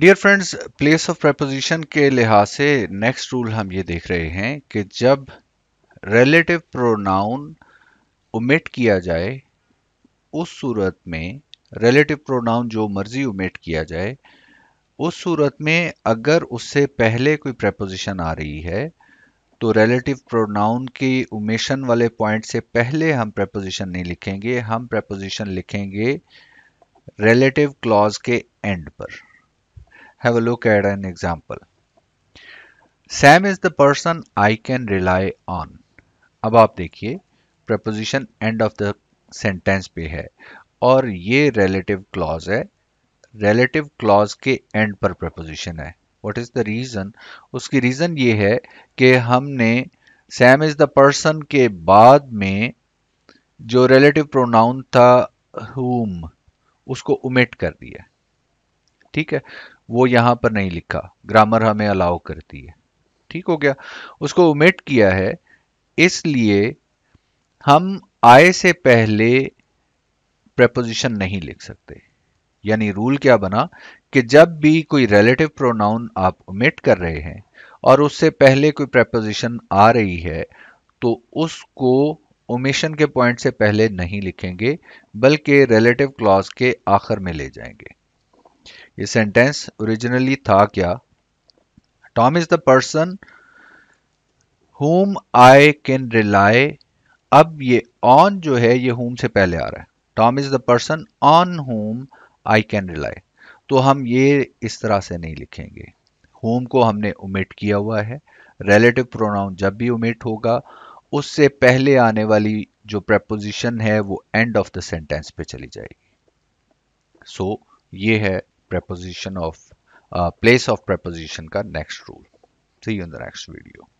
Dear friends place of preposition के लिहाज से नेक्स्ट रूल हम ये देख रहे हैं कि जब रिलेटिव प्रोनाउन उमेट किया जाए उस सूरत में रिलेटिव प्रोनाउन जो मर्जी उमेट किया जाए उस सूरत में अगर उससे पहले कोई प्रपोजिशन आ रही है तो रिलेटिव प्रोनाउन की उमेशन वाले पॉइंट से पहले हम प्रपोजिशन नहीं लिखेंगे हम प्रपोजिशन लिखेंगे रिलेटिव क्लॉज के एंड पर have a look at an example. Sam is the person I can rely on. अब आप देखिए preposition end of the sentence पे है और ये रिलेटिव क्लॉज है रेलेटिव क्लॉज के एंड पर प्रपोजिशन है व्हाट इज द रीजन उसकी रीजन ये है कि हमने सैम इज द पर्सन के बाद में जो रिलेटिव प्रोनाउन था हुम उसको उमेट कर दिया ठीक है वो यहां पर नहीं लिखा ग्रामर हमें अलाउ करती है ठीक हो गया उसको उमेट किया है इसलिए हम आय से पहले प्रपोजिशन नहीं लिख सकते यानी रूल क्या बना कि जब भी कोई रिलेटिव प्रोनाउन आप उमेट कर रहे हैं और उससे पहले कोई प्रपोजिशन आ रही है तो उसको ओमिशन के पॉइंट से पहले नहीं लिखेंगे बल्कि रिलेटिव क्लॉज के आखिर में ले जाएंगे ये सेंटेंस ओरिजिनली था क्या Tom is the person whom I can rely अब ये ऑन जो है ये होम से पहले आ रहा है Tom is the person on whom I can rely तो हम ये इस तरह से नहीं लिखेंगे होम को हमने उमिट किया हुआ है रिलेटिव प्रोनाउन जब भी उमिट होगा उससे पहले आने वाली जो प्रपोजिशन है वो एंड ऑफ द सेंटेंस पे चली जाएगी सो so, ये है preposition of uh, place of preposition का next rule see you in the next video